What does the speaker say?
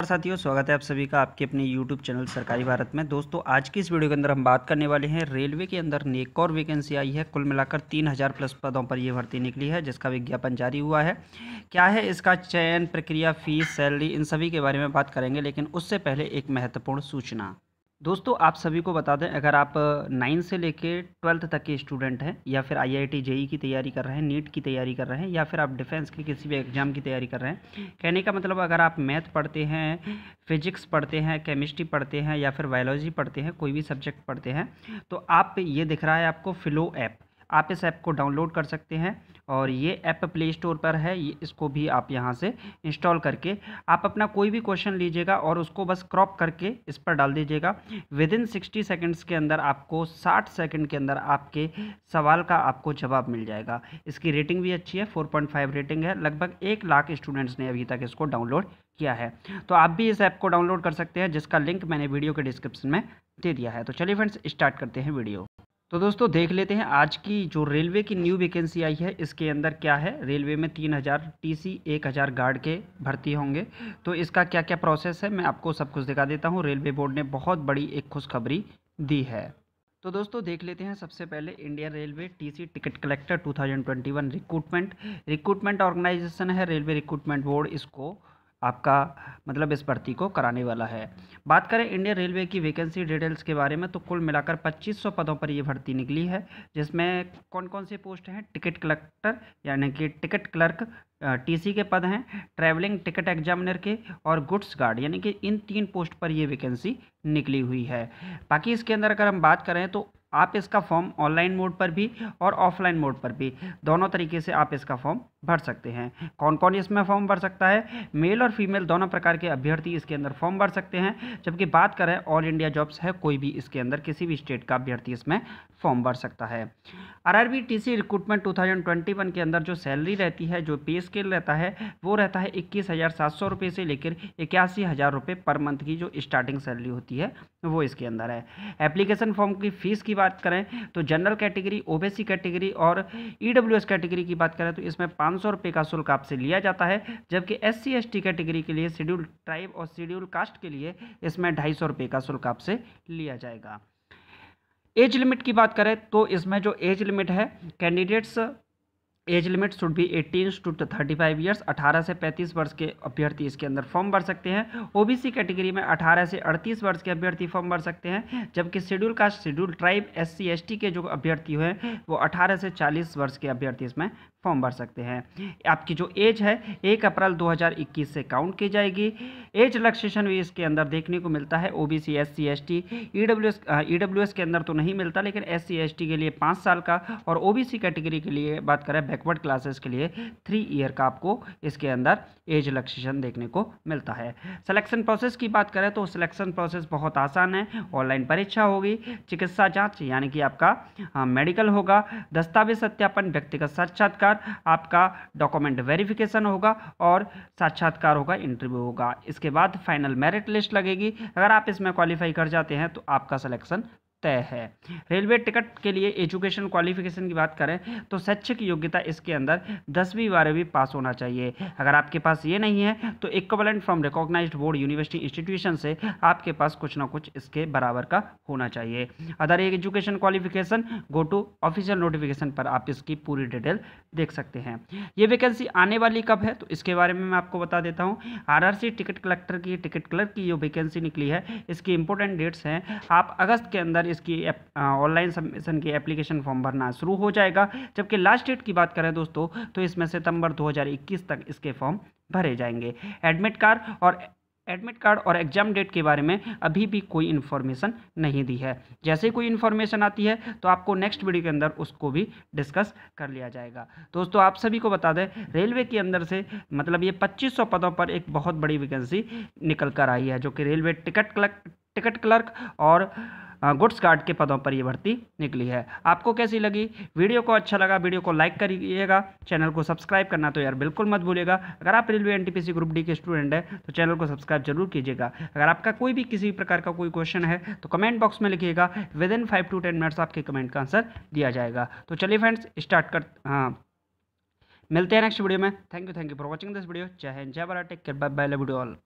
और साथियों स्वागत है आप सभी का आपके अपने YouTube चैनल सरकारी भारत में दोस्तों आज की इस वीडियो के अंदर हम बात करने वाले हैं रेलवे के अंदर नेक और वैकेंसी आई है कुल मिलाकर 3000 प्लस पदों पर यह भर्ती निकली है जिसका विज्ञापन जारी हुआ है क्या है इसका चयन प्रक्रिया फीस सैलरी इन सभी के बारे में बात करेंगे लेकिन उससे पहले एक महत्वपूर्ण सूचना दोस्तों आप सभी को बता दें अगर आप नाइन से लेके ट्वेल्थ तक के स्टूडेंट हैं या फिर आई आई जेई की तैयारी कर रहे हैं नीट की तैयारी कर रहे हैं या फिर आप डिफेंस के किसी भी एग्ज़ाम की तैयारी कर रहे हैं हम्म। कहने का मतलब अगर आप मैथ पढ़ते हैं फिजिक्स पढ़ते हैं केमिस्ट्री पढ़ते हैं या फिर बायोलॉजी पढ़ते हैं कोई भी सब्जेक्ट पढ़ते हैं तो आप ये दिख रहा है आपको फिलो ऐप आप इस ऐप को डाउनलोड कर सकते हैं और ये ऐप प्ले स्टोर पर है ये इसको भी आप यहाँ से इंस्टॉल करके आप अपना कोई भी क्वेश्चन लीजिएगा और उसको बस क्रॉप करके इस पर डाल दीजिएगा विद इन सिक्सटी सेकेंड्स के अंदर आपको साठ सेकेंड के अंदर आपके सवाल का आपको जवाब मिल जाएगा इसकी रेटिंग भी अच्छी है फोर पॉइंट फाइव रेटिंग है लगभग एक लाख स्टूडेंट्स ने अभी तक इसको डाउनलोड किया है तो आप भी इस ऐप को डाउनलोड कर सकते हैं जिसका लिंक मैंने वीडियो के डिस्क्रिप्शन में दे दिया है तो चलिए फ्रेंड्स स्टार्ट करते हैं वीडियो तो दोस्तों देख लेते हैं आज की जो रेलवे की न्यू वैकेंसी आई है इसके अंदर क्या है रेलवे में तीन हज़ार टी सी एक हज़ार गार्ड के भर्ती होंगे तो इसका क्या क्या प्रोसेस है मैं आपको सब कुछ दिखा देता हूँ रेलवे बोर्ड ने बहुत बड़ी एक खुशखबरी दी है तो दोस्तों देख लेते हैं सबसे पहले Indian railway TC ticket collector 2021 recruitment recruitment organisation है रेलवे रिक्रूटमेंट बोर्ड इसको आपका मतलब इस भर्ती को कराने वाला है बात करें इंडियन रेलवे की वैकेंसी डिटेल्स के बारे में तो कुल मिलाकर 2500 पदों पर यह भर्ती निकली है जिसमें कौन कौन से पोस्ट हैं टिकट कलेक्टर यानी कि टिकट क्लर्क टीसी के पद हैं ट्रैवलिंग टिकट एग्जामिनर के और गुड्स गार्ड यानी कि इन तीन पोस्ट पर ये वैकेंसी निकली हुई है बाकी इसके अंदर अगर हम बात करें तो आप इसका फॉर्म ऑनलाइन मोड पर भी और ऑफलाइन मोड पर भी दोनों तरीके से आप इसका फॉर्म भर सकते हैं कौन कौन इसमें फॉर्म भर सकता है मेल और फीमेल दोनों प्रकार के अभ्यर्थी इसके अंदर फॉर्म भर सकते हैं जबकि बात करें ऑल इंडिया जॉब्स है कोई भी इसके अंदर किसी भी स्टेट का अभ्यर्थी इसमें फॉर्म भर सकता है आर आर रिक्रूटमेंट टू के अंदर जो सैलरी रहती है जो पे स्केल रहता है वो रहता है इक्कीस हज़ार सात सौ रुपये से लेकर इक्यासी हज़ार रुपये पर मंथ की जो स्टार्टिंग सैलरी होती है वो इसके अंदर है एप्लीकेशन फॉर्म की फ़ीस की बात करें तो जनरल कैटेगरी ओबीसी कैटेगरी और ईडब्ल्यूएस e कैटेगरी की बात करें तो इसमें पाँच पाँच सौ रुपये का शुल्क आपसे लिया जाता है जबकि S C S T category के लिए शेड्यूल ट्राइब और शेड्यूल कास्ट के लिए इसमें ढाई सौ रुपये का शुल्क आपसे लिया जाएगा एज लिमिट की बात करें तो इसमें जो एज लिमिट है candidates age limit should be eighteen to thirty five years अठारह से पैंतीस वर्ष के अभ्यर्थी इसके अंदर फॉर्म भर सकते हैं ओबीसी कैटेगरी में अठारह से अड़तीस वर्ष के अभ्यर्थी फॉर्म भर सकते हैं जबकि schedule caste schedule tribe S C के जो अभ्यर्थी हैं वो अठारह से चालीस वर्ष के अभ्यर्थी इसमें फॉर्म भर सकते हैं आपकी जो एज है एक अप्रैल 2021 से काउंट की जाएगी एज रिलैक्सेशन भी इसके अंदर देखने को मिलता है O B C S C S T E W S E W S के अंदर तो नहीं मिलता लेकिन एस सी एस टी के लिए पाँच साल का और ओ बी सी कैटेगरी के लिए बात करें बैकवर्ड क्लासेस के लिए थ्री ईयर का आपको इसके अंदर एज रिलैक्सेशन देखने को मिलता है सलेक्शन प्रोसेस की बात करें तो सिलेक्शन प्रोसेस बहुत आसान है ऑनलाइन परीक्षा होगी चिकित्सा जाँच यानी कि आपका मेडिकल होगा दस्तावेज सत्यापन व्यक्तिगत साक्षात्कार बाद आपका डॉक्यूमेंट वेरिफिकेशन होगा और साक्षात्कार होगा इंटरव्यू होगा इसके बाद फाइनल मेरिट लिस्ट लगेगी अगर आप इसमें क्वालिफाई कर जाते हैं तो आपका सिलेक्शन तय है रेलवे टिकट के लिए एजुकेशन क्वालिफिकेशन की बात करें तो शैक्षिक योग्यता इसके अंदर दसवीं बारहवीं पास होना चाहिए अगर आपके पास ये नहीं है तो equivalent from recognised board university institution से आपके पास कुछ ना कुछ इसके बराबर का होना चाहिए other education qualification go to official notification पर आप इसकी पूरी डिटेल देख सकते हैं ये वैकेंसी आने वाली कब है तो इसके बारे में मैं आपको बता देता हूँ आर टिकट कलेक्टर की टिकट क्लर्क की जो वैकेंसी निकली है इसकी इंपॉर्टेंट डेट्स हैं आप अगस्त के अंदर अंदर इसकी ऑनलाइन सबमिशन की एप्लीकेशन फॉर्म भरना शुरू हो जाएगा जबकि लास्ट डेट की बात करें दोस्तों तो इसमें सितंबर 2021 तक इसके फॉर्म भरे जाएंगे एडमिट कार्ड और एडमिट कार्ड और एग्जाम डेट के बारे में अभी भी कोई इन्फॉर्मेशन नहीं दी है जैसे कोई इन्फॉर्मेशन आती है तो आपको नेक्स्ट वीडियो के अंदर उसको भी डिस्कस कर लिया जाएगा दोस्तों आप सभी को बता दें रेलवे के अंदर से मतलब ये 2500 पदों पर एक बहुत बड़ी वैकेंसी निकल कर आई है जो कि railway ticket clerk ticket clerk और गुड्स गार्ड के पदों पर ये भर्ती निकली है आपको कैसी लगी वीडियो को अच्छा लगा वीडियो को लाइक करिएगा चैनल को सब्सक्राइब करना तो यार बिल्कुल मत भूलिएगा अगर आप रेलवे एन ग्रुप डी के स्टूडेंट हैं तो चैनल को सब्सक्राइब जरूर कीजिएगा अगर आपका कोई भी किसी प्रकार का कोई क्वेश्चन है तो कमेंट बॉक्स में लिखिएगा within five to ten minutes आपके कमेंट का आंसर दिया जाएगा तो चलिए फ्रेंड्स स्टार्ट कर हाँ मिलते हैं नेक्स्ट वीडियो में thank you thank you for watching this video जय हिंद जय Bharat take care bye bye love video all